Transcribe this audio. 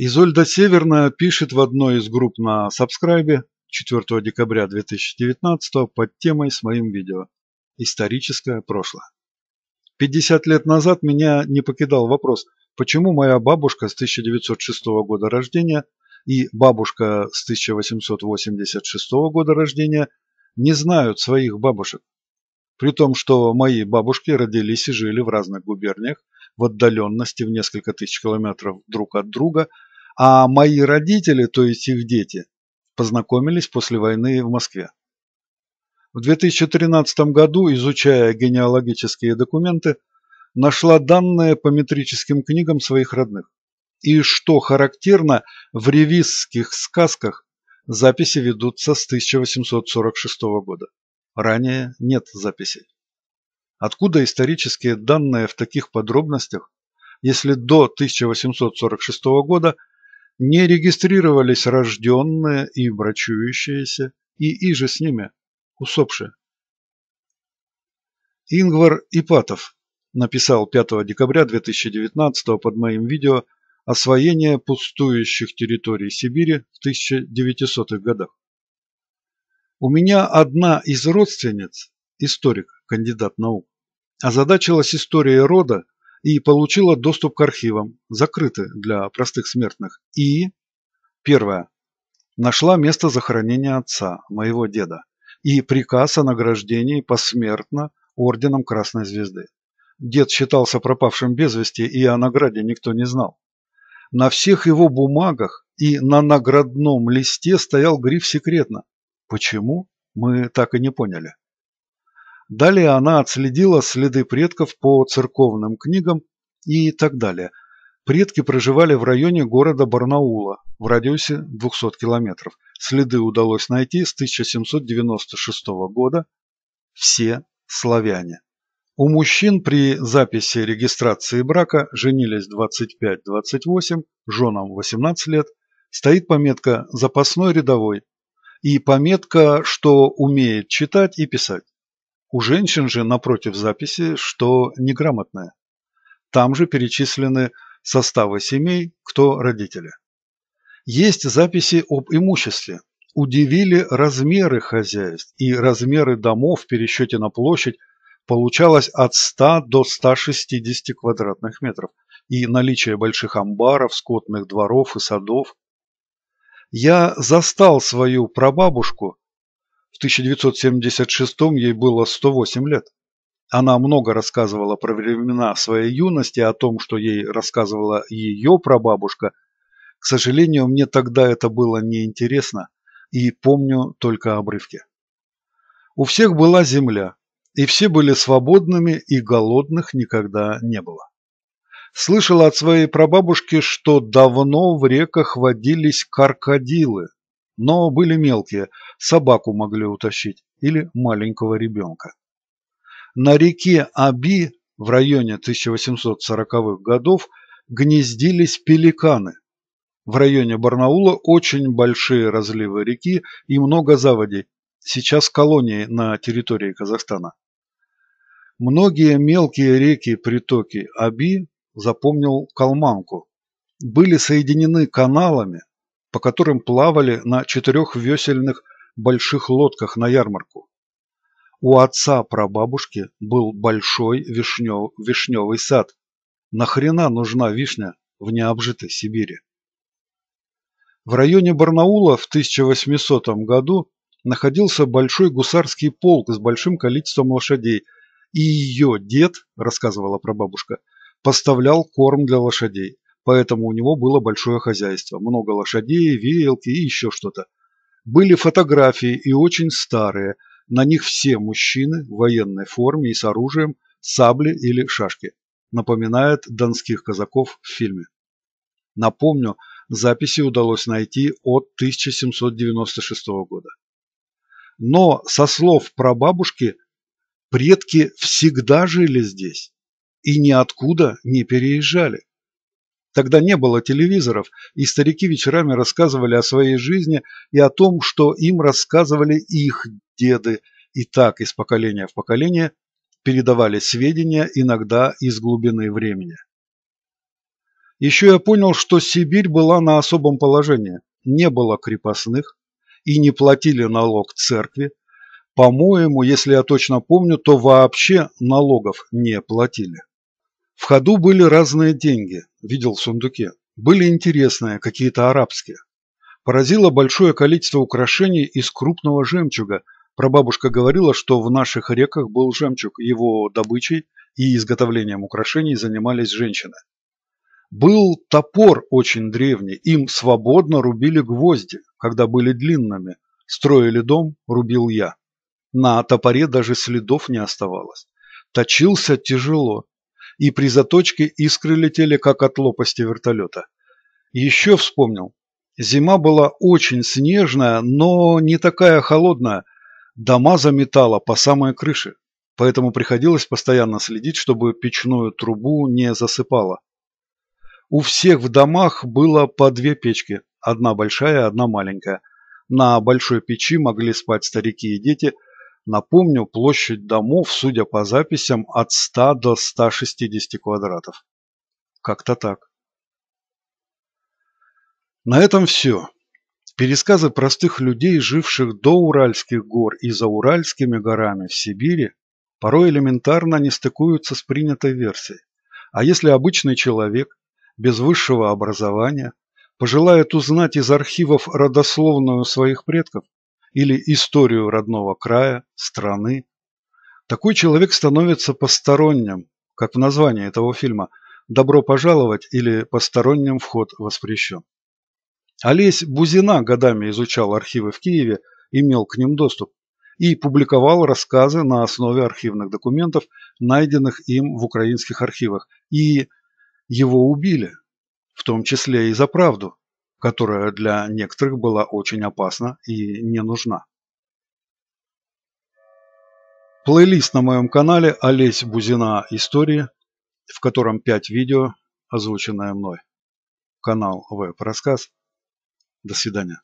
Изольда Северная пишет в одной из групп на Сабскрайбе 4 декабря 2019 под темой с моим видео «Историческое прошлое». 50 лет назад меня не покидал вопрос, почему моя бабушка с 1906 года рождения и бабушка с 1886 года рождения не знают своих бабушек, при том, что мои бабушки родились и жили в разных губерниях, в отдаленности в несколько тысяч километров друг от друга – а мои родители, то есть их дети, познакомились после войны в Москве. В 2013 году, изучая генеалогические документы, нашла данные по метрическим книгам своих родных. И что характерно, в ревизских сказках записи ведутся с 1846 года. Ранее нет записей. Откуда исторические данные в таких подробностях, если до 1846 года не регистрировались рожденные и брачующиеся, и иже с ними, усопшие. Ингвар Ипатов написал 5 декабря 2019 под моим видео «Освоение пустующих территорий Сибири в 1900-х годах». У меня одна из родственниц, историк, кандидат наук, озадачилась историей рода и получила доступ к архивам, закрыты для простых смертных, и... Первое. Нашла место захоронения отца, моего деда, и приказ о награждении посмертно орденом Красной Звезды. Дед считался пропавшим без вести, и о награде никто не знал. На всех его бумагах и на наградном листе стоял гриф «Секретно». Почему? Мы так и не поняли. Далее она отследила следы предков по церковным книгам и так далее. Предки проживали в районе города Барнаула в радиусе 200 километров. Следы удалось найти с 1796 года. Все славяне. У мужчин при записи регистрации брака женились 25-28, женам 18 лет, стоит пометка «запасной рядовой» и пометка, что умеет читать и писать. У женщин же напротив записи, что неграмотная. Там же перечислены составы семей, кто родители. Есть записи об имуществе. Удивили размеры хозяйств и размеры домов в пересчете на площадь получалось от 100 до 160 квадратных метров и наличие больших амбаров, скотных дворов и садов. Я застал свою прабабушку в 1976 ей было 108 лет. Она много рассказывала про времена своей юности, о том, что ей рассказывала ее прабабушка. К сожалению, мне тогда это было неинтересно, и помню только обрывки. У всех была земля, и все были свободными, и голодных никогда не было. Слышала от своей прабабушки, что давно в реках водились каркадилы, но были мелкие, собаку могли утащить или маленького ребенка. На реке Аби в районе 1840-х годов гнездились пеликаны. В районе Барнаула очень большие разливы реки и много заводей, сейчас колонии на территории Казахстана. Многие мелкие реки притоки Аби запомнил Калманку. Были соединены каналами, по которым плавали на четырехвесельных больших лодках на ярмарку. У отца прабабушки был большой вишнев, вишневый сад. Нахрена нужна вишня в необжитой Сибири? В районе Барнаула в 1800 году находился большой гусарский полк с большим количеством лошадей, и ее дед, рассказывала прабабушка, поставлял корм для лошадей поэтому у него было большое хозяйство, много лошадей, веялки и еще что-то. Были фотографии и очень старые, на них все мужчины в военной форме и с оружием, сабли или шашки. Напоминает донских казаков в фильме. Напомню, записи удалось найти от 1796 года. Но, со слов прабабушки, предки всегда жили здесь и ниоткуда не переезжали. Тогда не было телевизоров, и старики вечерами рассказывали о своей жизни и о том, что им рассказывали их деды. И так из поколения в поколение передавали сведения, иногда из глубины времени. Еще я понял, что Сибирь была на особом положении. Не было крепостных и не платили налог церкви. По-моему, если я точно помню, то вообще налогов не платили. В ходу были разные деньги видел в сундуке, были интересные, какие-то арабские. Поразило большое количество украшений из крупного жемчуга. Прабабушка говорила, что в наших реках был жемчуг, его добычей и изготовлением украшений занимались женщины. Был топор очень древний, им свободно рубили гвозди, когда были длинными. Строили дом, рубил я. На топоре даже следов не оставалось. Точился тяжело, и при заточке искры летели, как от лопасти вертолета. Еще вспомнил. Зима была очень снежная, но не такая холодная. Дома заметало по самой крыше, поэтому приходилось постоянно следить, чтобы печную трубу не засыпало. У всех в домах было по две печки, одна большая, одна маленькая. На большой печи могли спать старики и дети – Напомню, площадь домов, судя по записям, от 100 до 160 квадратов. Как-то так. На этом все. Пересказы простых людей, живших до Уральских гор и за Уральскими горами в Сибири, порой элементарно не стыкуются с принятой версией. А если обычный человек, без высшего образования, пожелает узнать из архивов родословную своих предков, или историю родного края, страны. Такой человек становится посторонним, как в названии этого фильма «Добро пожаловать» или «Посторонним вход воспрещен». Олесь Бузина годами изучал архивы в Киеве, имел к ним доступ и публиковал рассказы на основе архивных документов, найденных им в украинских архивах. И его убили, в том числе и за правду которая для некоторых была очень опасна и не нужна. Плейлист на моем канале «Олесь Бузина. Истории», в котором 5 видео, озвученное мной. Канал Веб Рассказ. До свидания.